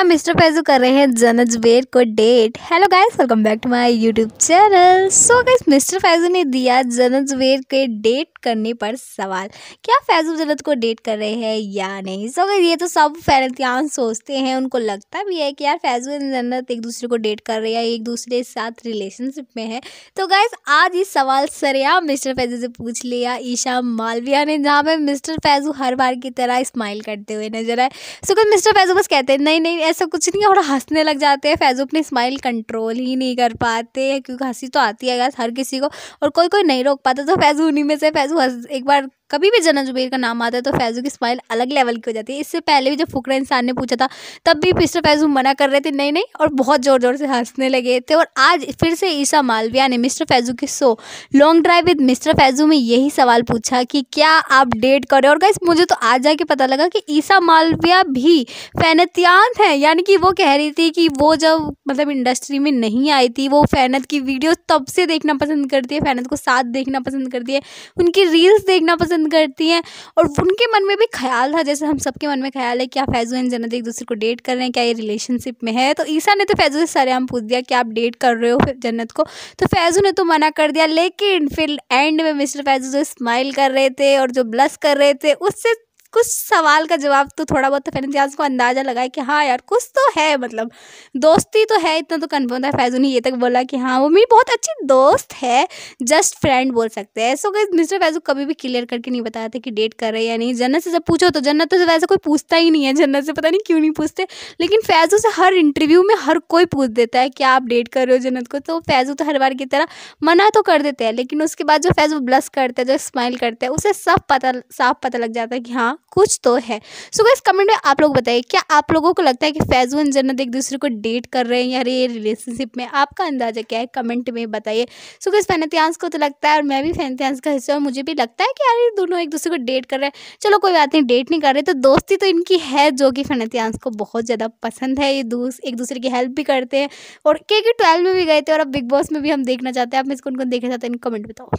हम मिस्टर फैजू कर रहे हैं जनज बेर को date hello guys welcome back to my YouTube channel so guys mister Faisu ने दिया जनज बेर के डेट करने पर सवाल क्या फैजू जनत को डेट कर रहे हैं या नहीं सो गाइस ये तो सब फैरतियान सोचते हैं उनको लगता भी है कि यार फैजू एंड जन्नत एक दूसरे को डेट कर रहे हैं एक दूसरे के साथ रिलेशनशिप में है तो गाइस आज ये सवाल सरिया मिस्टर फैजू से पूछ लिया ईशा मालविया ने जहाँ पर मिस्टर फैजू हर बार की तरह स्माइल करते हुए नजर आए सो गाइस मिस्टर फैजू बस कहते हैं नहीं नहीं ऐसा कुछ नहीं है और हंसने लग जाते हैं फैज़ो अपनी स्माइल कंट्रोल ही नहीं कर पाते क्योंकि हंसी तो आती है यार हर किसी को और कोई कोई नहीं रोक पाता तो फैज़ू उन्हीं में से फैज़ू हंस एक बार कभी भी जना जुबेर का नाम आता है तो फैजू की स्माइल अलग लेवल की हो जाती है इससे पहले भी जब फुकरा इंसान ने पूछा था तब भी मिस्टर फैजू मना कर रहे थे नहीं नहीं और बहुत ज़ोर ज़ोर से हंसने लगे थे और आज फिर से ईशा मालविया ने मिस्टर फैजू के show long drive with mister Faisu में यही सवाल पूछा कि क्या आप डेट करें और कैसे मुझे तो आज जाके पता लगा कि ईसा मालविया भी फैनतियान है यानी कि वो कह रही थी कि वो जब मतलब इंडस्ट्री में नहीं आई थी वो फैनत की वीडियो तब से देखना पसंद करती है फैनत को साथ देखना पसंद करती है उनकी रील्स देखना पसंद पसंद करती हैं और उनके मन में भी ख्याल था जैसे हम सबके मन में ख्याल है क्या फैजू एंड जन्नत एक दूसरे को डेट कर रहे हैं क्या ये रिलेशनशिप में है तो ईसा ने तो फैजू से सरेआम पूछ दिया कि आप डेट कर रहे हो जन्नत को तो फैजू ने तो मना कर दिया लेकिन फिर एंड में मिस्टर फैजू जो स्माइल कर रहे थे और जो ब्लस कर रहे थे उससे कुछ सवाल का जवाब तो थोड़ा बहुत तो फैजन को अंदाज़ा लगा कि हाँ यार कुछ तो है मतलब दोस्ती तो है इतना तो कन्फर्म था फैजू ने ये तक बोला कि हाँ वो मेरी बहुत अच्छी दोस्त है जस्ट फ्रेंड बोल सकते हैं सो गई मिस्टर फैजू कभी भी क्लियर करके नहीं बताया था कि डेट कर रहे हैं या नहीं जन्नत से जब पूछो तो जन्नत तो वैसे कोई पूछता ही नहीं है जन्नत से पता नहीं क्यों नहीं पूछते लेकिन फैजू से हर इंटरव्यू में हर कोई पूछ देता है कि आप डेट कर रहे हो जन्नत को तो फैजू तो हर बार की तरह मना तो कर देते हैं लेकिन उसके बाद जो फैजू ब्लस करते हैं जो स्माइल करते हैं उसे सब पता साफ पता लग जाता है कि हाँ कुछ तो है सो गैस कमेंट में आप लोग बताइए क्या आप लोगों को लगता है कि फैजू एंड जन्नत एक दूसरे को डेट कर रहे हैं या ये रिलेशनशिप में आपका अंदाजा क्या है कमेंट में बताइए सो गैस फैनतियांस को तो लगता है और मैं भी फैनतियांस का हिस्सा हूँ मुझे भी लगता है कि यार ये दोनों एक दूसरे को डेट कर रहे हैं चलो कोई बात नहीं डेट नहीं कर रहे तो दोस्ती तो इनकी है जो कि फैनतियांस को बहुत ज़्यादा पसंद है ये दूस एक दूसरे की हेल्प भी करते हैं और के के में भी गए थे और अब बिग बॉस में भी हम देखना चाहते हैं आप मैं इसको उनको देखना चाहते हैं इन कमेंट बताओ